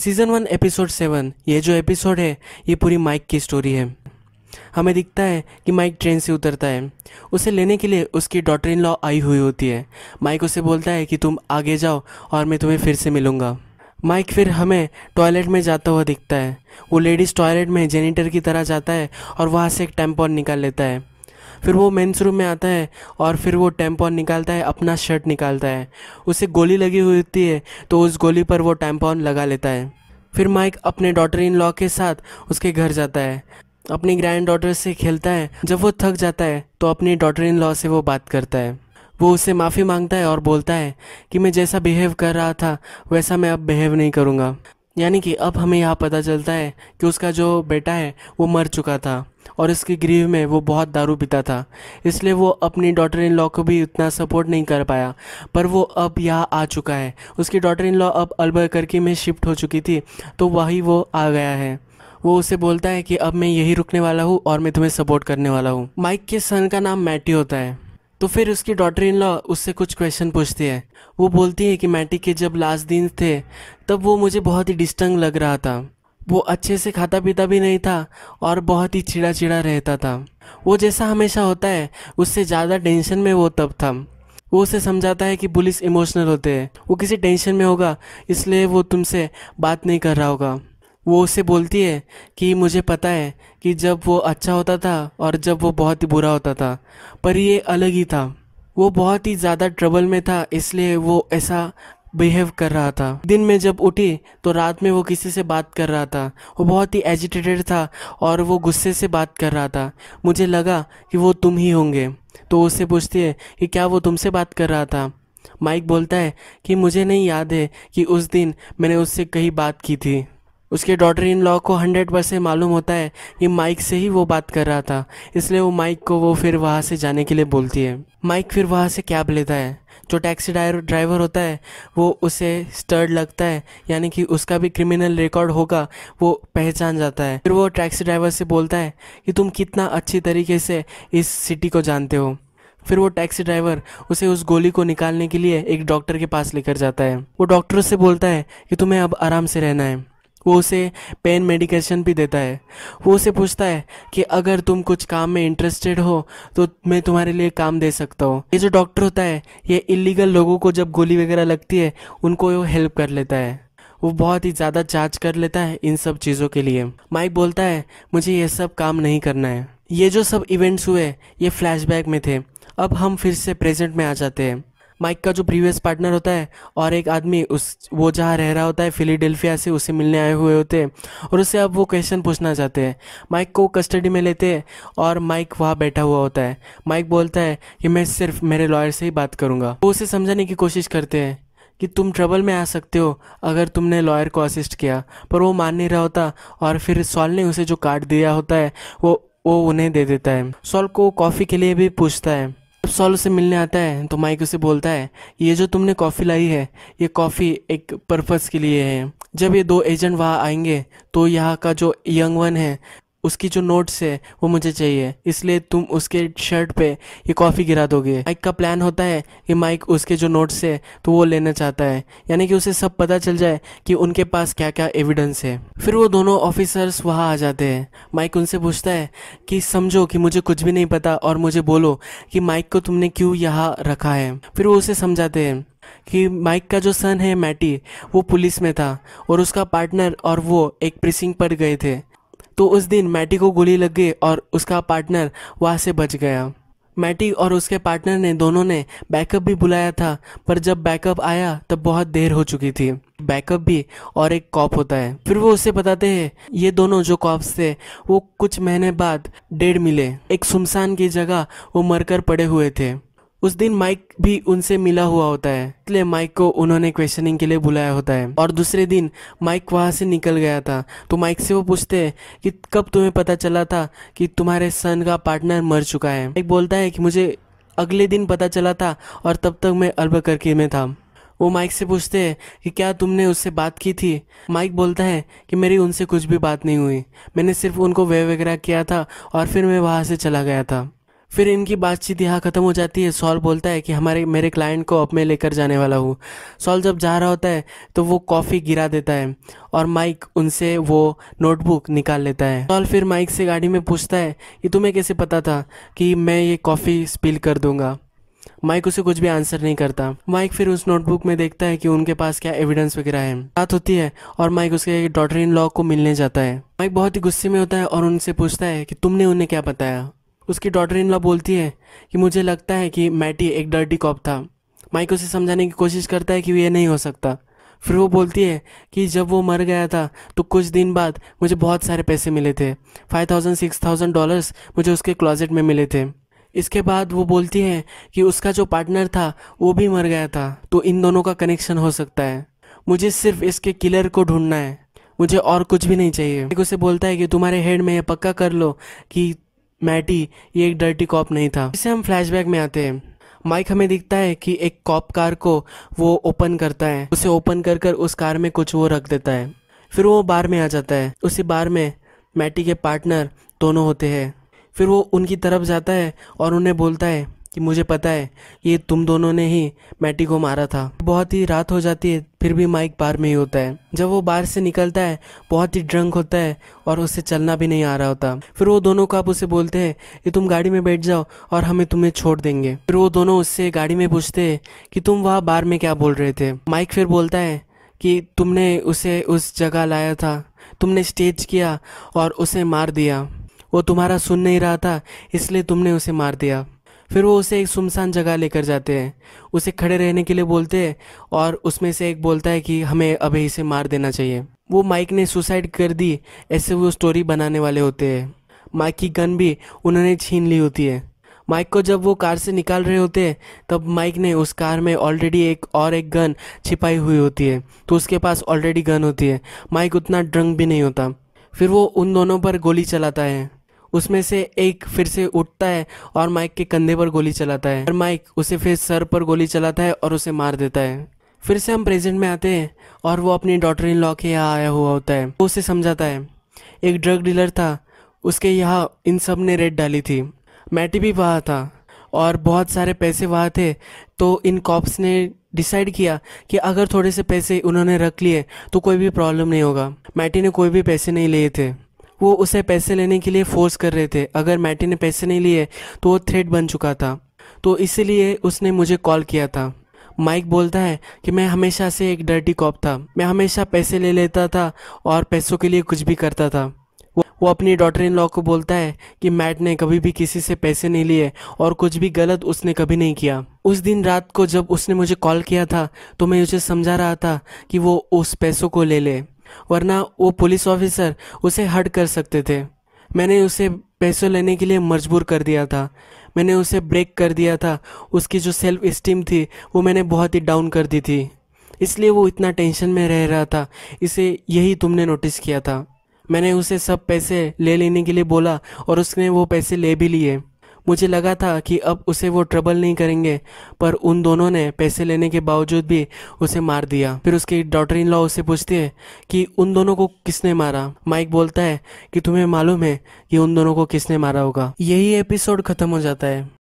season one episode seven ये जो episode है ये पूरी माइक की स्टोरी है हमें दिखता है कि माइक ट्रेन से उतरता है उसे लेने के लिए उसकी डॉटर इन लॉ आई हुई होती है माइक उसे बोलता है कि तुम आगे जाओ और मैं तुम्हें फिर से मिलूँगा माइक फिर हमें टॉयलेट में जाता हुआ दिखता है वो लेडीज़ टॉयलेट में जेनेटर की तरह जाता है और वहाँ से एक टैम्पॉन निकाल लेता है फिर वो मेन्स रूम में आता है और फिर वो टैम्पॉन निकालता है अपना शर्ट निकालता है उसे गोली लगी हुई होती है तो उस गोली पर वो टैम्पॉन लगा लेता है फिर माइक अपने डॉटर इन लॉ के साथ उसके घर जाता है अपनी ग्रैंड डॉटर से खेलता है जब वो थक जाता है तो अपनी डॉटर इन लॉ से वो बात करता है वो उससे माफ़ी मांगता है और बोलता है कि मैं जैसा बिहेव कर रहा था वैसा मैं अब बिहेव नहीं करूँगा यानी कि अब हमें यहाँ पता चलता है कि उसका जो बेटा है वो मर चुका था और इसके ग्रीव में वो बहुत दारू पीता था इसलिए वो अपनी डॉटर इन लॉ को भी उतना सपोर्ट नहीं कर पाया पर वो अब यहाँ आ चुका है उसकी डॉटर इन लॉ अब करकी में शिफ्ट हो चुकी थी तो वही वो आ गया है वो उसे बोलता है कि अब मैं यही रुकने वाला हूँ और मैं तुम्हें सपोर्ट करने वाला हूँ माइक के सन का नाम मैटी होता है तो फिर उसकी डॉटर इन लॉ उससे कुछ क्वेश्चन पूछती है वो बोलती है कि मैटिक के जब लास्ट दिन थे तब वो मुझे बहुत ही डिस्टंग लग रहा था वो अच्छे से खाता पीता भी नहीं था और बहुत ही चिड़ा चिड़ा रहता था वो जैसा हमेशा होता है उससे ज़्यादा टेंशन में वो तब था वो उसे समझाता है कि पुलिस इमोशनल होते हैं वो किसी टेंशन में होगा इसलिए वो तुमसे बात नहीं कर रहा होगा वो उसे बोलती है कि मुझे पता है कि जब वो अच्छा होता था और जब वो बहुत ही बुरा होता था पर ये अलग ही था वो बहुत ही ज़्यादा ट्रबल में था इसलिए वो ऐसा बिहेव कर रहा था दिन में जब उठी तो रात में वो किसी से बात कर रहा था वो बहुत ही एजिटेटेड था और वो गुस्से से बात कर रहा था मुझे लगा कि वो तुम ही होंगे तो उससे पूछती है कि क्या वो तुमसे बात कर रहा था माइक बोलता है कि मुझे नहीं याद है कि उस दिन मैंने उससे कहीं बात की थी उसके डॉटर इन लॉ को हंड्रेड परसेंट मालूम होता है कि माइक से ही वो बात कर रहा था इसलिए वो माइक को वो फिर वहाँ से जाने के लिए बोलती है माइक फिर वहाँ से कैब लेता है जो टैक्सी ड्राइवर होता है वो उसे स्टर्ड लगता है यानी कि उसका भी क्रिमिनल रिकॉर्ड होगा वो पहचान जाता है फिर वो टैक्सी ड्राइवर से बोलता है कि तुम कितना अच्छी तरीके से इस सिटी को जानते हो फिर वो टैक्सी ड्राइवर उसे उस गोली को निकालने के लिए एक डॉक्टर के पास लेकर जाता है वो डॉक्टर से बोलता है कि तुम्हें अब आराम से रहना है वो उसे पेन मेडिकेशन भी देता है वो उसे पूछता है कि अगर तुम कुछ काम में इंटरेस्टेड हो तो मैं तुम्हारे लिए काम दे सकता हूँ ये जो डॉक्टर होता है ये इलीगल लोगों को जब गोली वगैरह लगती है उनको वो हेल्प कर लेता है वो बहुत ही ज़्यादा चार्ज कर लेता है इन सब चीज़ों के लिए माइक बोलता है मुझे ये सब काम नहीं करना है ये जो सब इवेंट्स हुए ये फ्लैशबैक में थे अब हम फिर से प्रेजेंट में आ जाते हैं माइक का जो प्रीवियस पार्टनर होता है और एक आदमी उस वो जहाँ रह रहा होता है फिलीडेल्फिया से उसे मिलने आए हुए होते हैं और उससे अब वो क्वेश्चन पूछना चाहते हैं माइक को कस्टडी में लेते हैं और माइक वहाँ बैठा हुआ होता है माइक बोलता है कि मैं सिर्फ मेरे लॉयर से ही बात करूँगा वो उसे समझाने की कोशिश करते हैं कि तुम ट्रबल में आ सकते हो अगर तुमने लॉयर को असिस्ट किया पर वो मान नहीं रहा होता और फिर सॉल ने उसे जो कार्ड दिया होता है वो वो उन्हें दे देता है सॉल को कॉफ़ी के लिए भी पूछता है सॉल उसे मिलने आता है तो माइक उसे बोलता है ये जो तुमने कॉफ़ी लाई है ये कॉफ़ी एक पर्पज़ के लिए है जब ये दो एजेंट वहाँ आएंगे तो यहाँ का जो यंग वन है उसकी जो नोट्स है वो मुझे चाहिए इसलिए तुम उसके शर्ट पे ये कॉफ़ी गिरा दोगे माइक का प्लान होता है कि माइक उसके जो नोट्स है तो वो लेना चाहता है यानी कि उसे सब पता चल जाए कि उनके पास क्या क्या एविडेंस है फिर वो दोनों ऑफिसर्स वहाँ आ जाते हैं माइक उनसे पूछता है कि समझो कि मुझे कुछ भी नहीं पता और मुझे बोलो कि माइक को तुमने क्यों यहाँ रखा है फिर वो उसे समझाते हैं कि माइक का जो सन है मैटी वो पुलिस में था और उसका पार्टनर और वो एक प्रिसिंग पर गए थे तो उस दिन मैटी को गोली लग गई और उसका पार्टनर वहाँ से बच गया मैटी और उसके पार्टनर ने दोनों ने बैकअप भी बुलाया था पर जब बैकअप आया तब बहुत देर हो चुकी थी बैकअप भी और एक कॉप होता है फिर वो उसे बताते हैं ये दोनों जो कॉप्स थे वो कुछ महीने बाद डेढ़ मिले एक सुमसान की जगह वो मरकर पड़े हुए थे उस दिन माइक भी उनसे मिला हुआ होता है इसलिए माइक को उन्होंने क्वेश्चनिंग के लिए बुलाया होता है और दूसरे दिन माइक वहाँ से निकल गया था तो माइक से वो पूछते हैं कि कब तुम्हें पता चला था कि तुम्हारे सन का पार्टनर मर चुका है माइक बोलता है कि मुझे अगले दिन पता चला था और तब तक मैं करके में था वो माइक से पूछते हैं कि क्या तुमने उससे बात की थी माइक बोलता है कि मेरी उनसे कुछ भी बात नहीं हुई मैंने सिर्फ उनको वे वगैरह किया था और फिर मैं वहाँ से चला गया था फिर इनकी बातचीत यहाँ ख़त्म हो जाती है सॉल बोलता है कि हमारे मेरे क्लाइंट को अब मैं लेकर जाने वाला हूँ सॉल जब जा रहा होता है तो वो कॉफ़ी गिरा देता है और माइक उनसे वो नोटबुक निकाल लेता है सॉल फिर माइक से गाड़ी में पूछता है कि तुम्हें कैसे पता था कि मैं ये कॉफ़ी स्पिल कर दूँगा माइक उसे कुछ भी आंसर नहीं करता माइक फिर उस नोटबुक में देखता है कि उनके पास क्या एविडेंस वगैरह है बात होती है और माइक उसके डॉटर इन लॉ को मिलने जाता है माइक बहुत ही गुस्से में होता है और उनसे पूछता है कि तुमने उन्हें क्या बताया उसकी डॉटर लॉ बोलती है कि मुझे लगता है कि मैटी एक डर्टी कॉप था माइक उसे समझाने की कोशिश करता है कि ये नहीं हो सकता फिर वो बोलती है कि जब वो मर गया था तो कुछ दिन बाद मुझे बहुत सारे पैसे मिले थे five thousand six thousand dollars मुझे उसके क्लॉजेट में मिले थे इसके बाद वो बोलती है कि उसका जो पार्टनर था वो भी मर गया था तो इन दोनों का कनेक्शन हो सकता है मुझे सिर्फ इसके किलर को ढूंढना है मुझे और कुछ भी नहीं चाहिए उसे बोलता है कि तुम्हारे हेड में यह पक्का कर लो कि मैटी ये एक डर्टी कॉप नहीं था इसे हम फ्लैशबैक में आते हैं माइक हमें दिखता है कि एक कॉप कार को वो ओपन करता है उसे ओपन कर कर उस कार में कुछ वो रख देता है फिर वो बार में आ जाता है उसी बार में मैटी के पार्टनर दोनों होते हैं फिर वो उनकी तरफ जाता है और उन्हें बोलता है कि मुझे पता है ये तुम दोनों ने ही मैटी को मारा था बहुत ही रात हो जाती है फिर भी माइक बार में ही होता है जब वो बार से निकलता है बहुत ही ड्रंक होता है और उसे चलना भी नहीं आ रहा होता फिर वो दोनों को आप उसे बोलते हैं कि तुम गाड़ी में बैठ जाओ और हमें तुम्हें छोड़ देंगे फिर वो दोनों उससे गाड़ी में पूछते हैं कि तुम वहाँ बार में क्या बोल रहे थे माइक फिर बोलता है कि तुमने उसे उस जगह लाया था तुमने स्टेज किया और उसे मार दिया वो तुम्हारा सुन नहीं रहा था इसलिए तुमने उसे मार दिया फिर वो उसे एक सुनसान जगह लेकर जाते हैं उसे खड़े रहने के लिए बोलते हैं और उसमें से एक बोलता है कि हमें अभी इसे मार देना चाहिए वो माइक ने सुसाइड कर दी ऐसे वो स्टोरी बनाने वाले होते हैं माइक की गन भी उन्होंने छीन ली होती है माइक को जब वो कार से निकाल रहे होते हैं तब माइक ने उस कार में ऑलरेडी एक और एक गन छिपाई हुई होती है तो उसके पास ऑलरेडी गन होती है माइक उतना ड्रंक भी नहीं होता फिर वो उन दोनों पर गोली चलाता है उसमें से एक फिर से उठता है और माइक के कंधे पर गोली चलाता है और माइक उसे फिर सर पर गोली चलाता है और उसे मार देता है फिर से हम प्रेजेंट में आते हैं और वो अपनी डॉटर इन लॉ के यहाँ आया हुआ होता है वो उसे समझाता है एक ड्रग डीलर था उसके यहाँ इन सब ने रेड डाली थी मैटी भी वहाँ था और बहुत सारे पैसे वहाँ थे तो इन कॉप्स ने डिसाइड किया कि अगर थोड़े से पैसे उन्होंने रख लिए तो कोई भी प्रॉब्लम नहीं होगा मैटी ने कोई भी पैसे नहीं लिए थे वो उसे पैसे लेने के लिए फोर्स कर रहे थे अगर मैटी ने पैसे नहीं लिए तो वो थ्रेट बन चुका था तो इसीलिए उसने मुझे कॉल किया था माइक बोलता है कि मैं हमेशा से एक डर्टी कॉप था मैं हमेशा पैसे ले लेता था और पैसों के लिए कुछ भी करता था वो, वो अपनी डॉटर इन लॉ को बोलता है कि मैट ने कभी भी किसी से पैसे नहीं लिए और कुछ भी गलत उसने कभी नहीं किया उस दिन रात को जब उसने मुझे कॉल किया था तो मैं उसे समझा रहा था कि वो उस पैसों को ले ले वरना वो पुलिस ऑफिसर उसे हट कर सकते थे मैंने उसे पैसे लेने के लिए मजबूर कर दिया था मैंने उसे ब्रेक कर दिया था उसकी जो सेल्फ इस्टीम थी वो मैंने बहुत ही डाउन कर दी थी इसलिए वो इतना टेंशन में रह रहा था इसे यही तुमने नोटिस किया था मैंने उसे सब पैसे ले लेने के लिए बोला और उसने वो पैसे ले भी लिए मुझे लगा था कि अब उसे वो ट्रबल नहीं करेंगे पर उन दोनों ने पैसे लेने के बावजूद भी उसे मार दिया फिर उसकी डॉटर इन लॉ उसे पूछती है कि उन दोनों को किसने मारा माइक बोलता है कि तुम्हें मालूम है कि उन दोनों को किसने मारा होगा यही एपिसोड खत्म हो जाता है